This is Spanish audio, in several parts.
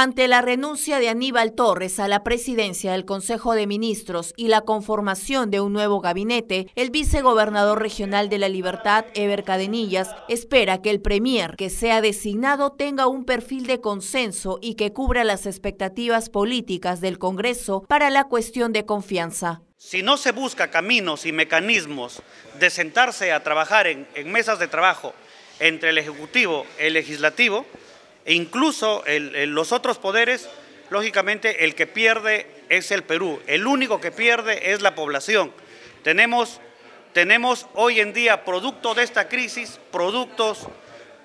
Ante la renuncia de Aníbal Torres a la presidencia del Consejo de Ministros y la conformación de un nuevo gabinete, el vicegobernador regional de la Libertad, Eber Cadenillas, espera que el premier que sea designado tenga un perfil de consenso y que cubra las expectativas políticas del Congreso para la cuestión de confianza. Si no se busca caminos y mecanismos de sentarse a trabajar en, mesas de trabajo entre el Ejecutivo y el Legislativo, e incluso en los otros poderes, lógicamente el que pierde es el Perú, el único que pierde es la población. Tenemos, tenemos hoy en día, producto de esta crisis, productos,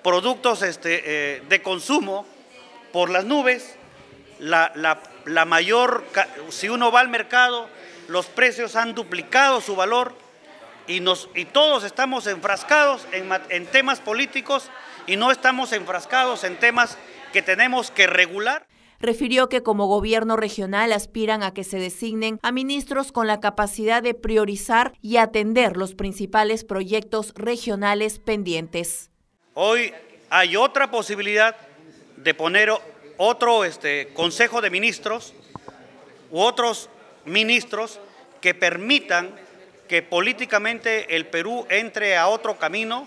productos este, eh, de consumo por las nubes, la mayor, si uno va al mercado, los precios han duplicado su valor, y, nos, y todos estamos enfrascados en, temas políticos y no estamos enfrascados en temas que tenemos que regular refirió que como gobierno regional aspiran a que se designen a ministros con la capacidad de priorizar y atender los principales proyectos regionales pendientes. Hoy hay otra posibilidad de poner otro este, consejo de ministros u otros ministros que permitan que políticamente el Perú entre a otro camino,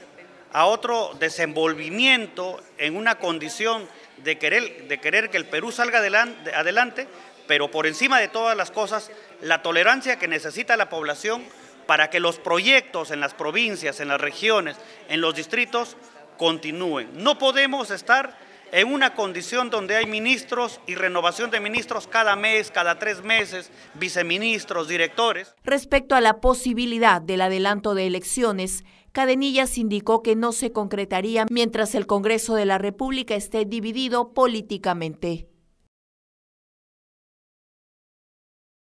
a otro desenvolvimiento en una condición de querer, de querer que el Perú salga adelante, adelante, pero por encima de todas las cosas, la tolerancia que necesita la población para que los proyectos en las provincias, en las regiones, en los distritos continúen. No podemos estar en una condición donde hay ministros y renovación de ministros cada mes, cada tres meses, viceministros, directores. Respecto a la posibilidad del adelanto de elecciones, Cadenillas indicó que no se concretaría mientras el Congreso de la República esté dividido políticamente.